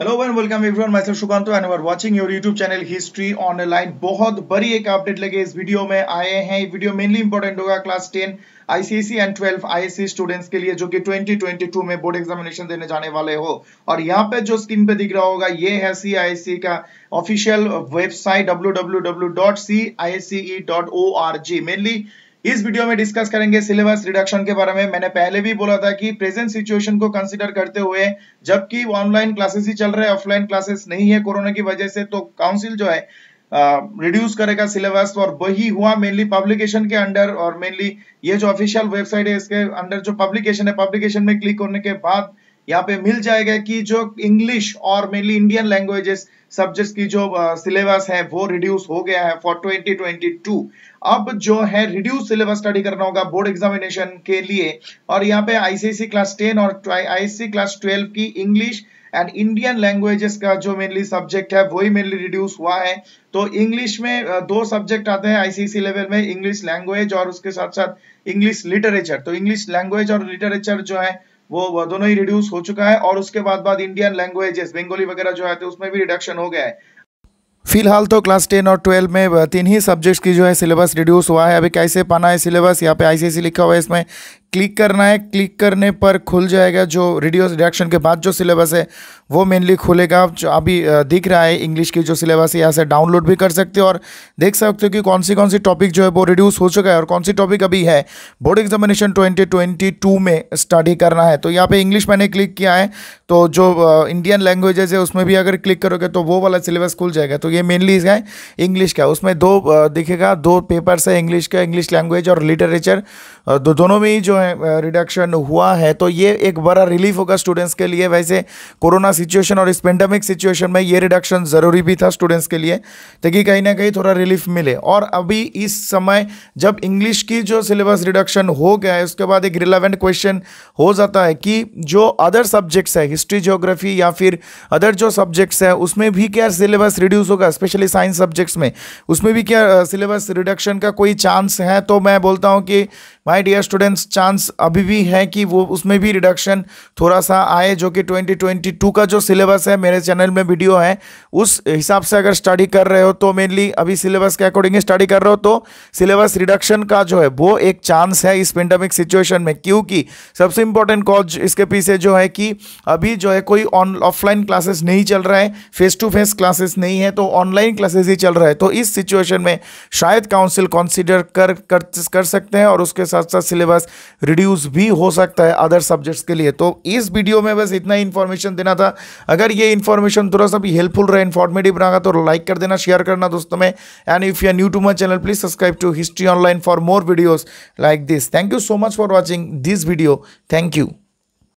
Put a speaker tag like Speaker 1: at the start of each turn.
Speaker 1: hello and welcome everyone मैं Sukanto and are watching your YouTube channel history online बहुत बड़ी एक अपडेट लगे इस वीडियो में आए हैं वीडियो मेनली इंपॉर्टेंट होगा class 10 ICSE and 12 ISC students के लिए जो कि 2022 में बोर्ड एग्जामिनेशन देने जाने वाले हो और यहाँ पे जो स्क्रीन पे दिख रहा होगा ये है सी e का ऑफिशियल वेबसाइट डब्ल्यू मेनली इस वीडियो में डिस्कस करेंगे सिलेबस रिडक्शन के बारे में मैंने पहले भी बोला था कि प्रेजेंट सिचुएशन को कंसिडर करते हुए जबकि ऑनलाइन क्लासेस ही चल रहे हैं ऑफलाइन क्लासेस नहीं है कोरोना की वजह से तो काउंसिल जो है रिड्यूस uh, करेगा सिलेबस और वही हुआ मेनली पब्लिकेशन के अंडर और मेनली ये जो ऑफिशियल वेबसाइट है इसके अंडर जो पब्लिकेशन है पब्लिकेशन में क्लिक करने के बाद यहाँ पे मिल जाएगा कि जो इंग्लिश और मेनली इंडियन लैंग्वेजेस सब्जेक्ट्स की जो सिलेबस है वो रिड्यूस हो गया है फॉर 2022 अब जो है रिड्यूस सिलेबस स्टडी करना होगा बोर्ड एग्जामिनेशन के लिए और यहाँ पे आईसीसी क्लास 10 और आईसीसी क्लास 12 की इंग्लिश एंड इंडियन लैंग्वेजेस का जो मेनली सब्जेक्ट है वही मेनली रिड्यूस हुआ है तो इंग्लिश में दो सब्जेक्ट आते हैं आईसीसी लेवल में इंग्लिश लैंग्वेज और उसके साथ साथ इंग्लिश लिटरेचर तो इंग्लिश लैंग्वेज और लिटरेचर जो है वो दोनों ही रिड्यूस हो चुका है और उसके बाद बाद इंडियन लैंग्वेजेस बंगाली वगैरह जो है तो उसमें भी रिडक्शन हो गया है फिलहाल तो क्लास टेन और ट्वेल्व में तीन ही सब्जेक्ट्स की जो है सिलेबस रिड्यूस हुआ है अभी कैसे पाना है सिलेबस यहाँ पे आईसीएसई e लिखा हुआ है इसमें क्लिक करना है क्लिक करने पर खुल जाएगा जो रेडियो रिडक्शन के बाद जो सिलेबस है वो मेनली खुलेगा जो अभी दिख रहा है इंग्लिश की जो सिलेबस है यहाँ से डाउनलोड भी कर सकते हो और देख सकते हो कि कौन सी कौन सी टॉपिक जो है वो रिड्यूस हो चुका है और कौन सी टॉपिक अभी है बोर्ड एग्जामिनेशन 2022 में स्टडी करना है तो यहाँ पे इंग्लिश मैंने क्लिक किया है तो जो इंडियन लैंग्वेजेज है उसमें भी अगर क्लिक करोगे तो वो वाला सिलेबस खुल जाएगा तो ये मेनली इसका है इंग्लिश का उसमें दो दिखेगा दो पेपर्स है इंग्लिश का इंग्लिश लैंग्वेज और लिटरेचर दोनों में ही जो है रिडक्शन हुआ है तो ये एक बड़ा रिलीफ होगा स्टूडेंट्स के लिए वैसे कोरोना सिचुएशन और इस पेंडेमिक सिचुएशन में ये रिडक्शन ज़रूरी भी था स्टूडेंट्स के लिए ताकि कहीं ना कहीं थोड़ा रिलीफ मिले और अभी इस समय जब इंग्लिश की जो सिलेबस रिडक्शन हो गया है उसके बाद एक रिलेवेंट क्वेश्चन हो जाता है कि जो अदर सब्जेक्ट्स है हिस्ट्री जोग्राफी या फिर अदर जो सब्जेक्ट्स है उसमें भी क्या सिलेबस रिड्यूस होगा स्पेशली साइंस सब्जेक्ट्स में उसमें भी क्या सिलेबस रिडक्शन का कोई चांस है तो मैं बोलता हूँ कि my dear students chance chance अभी भी है कि वो उसमें भी रिडक्शन थोड़ा सा आए जो कि 2022 का जो सिलेबस है मेरे चैनल में वीडियो है उस हिसाब से अगर स्टडी कर रहे हो तो मेनली अभी सिलेबस के अकॉर्डिंग स्टडी कर रहे हो तो सिलेबस रिडक्शन का जो है वो एक चांस है इस पेंडेमिक सिचुएशन में क्योंकि सबसे इंपॉर्टेंट कॉज इसके पीछे जो है कि अभी जो है कोई ऑन ऑफलाइन क्लासेस नहीं चल रहा है फेस टू फेस क्लासेस नहीं है तो ऑनलाइन क्लासेस ही चल रहा है तो इस सिचुएशन में शायद काउंसिल काउंसिडर कर, कर कर सकते हैं और उसके साथ साथ सिलेबस रिड्यूस भी हो सकता है अदर सब्जेक्ट्स के लिए तो इस वीडियो में बस इतना इन्फॉर्मेशन देना था अगर ये इन्फॉर्मेशन थोड़ा सा भी हेल्पफुल रहा इन्फॉर्मेटिव रहा तो लाइक कर देना शेयर करना दोस्तों में and if you are new to my channel please subscribe to History Online for more videos like this thank you so much for watching this video thank you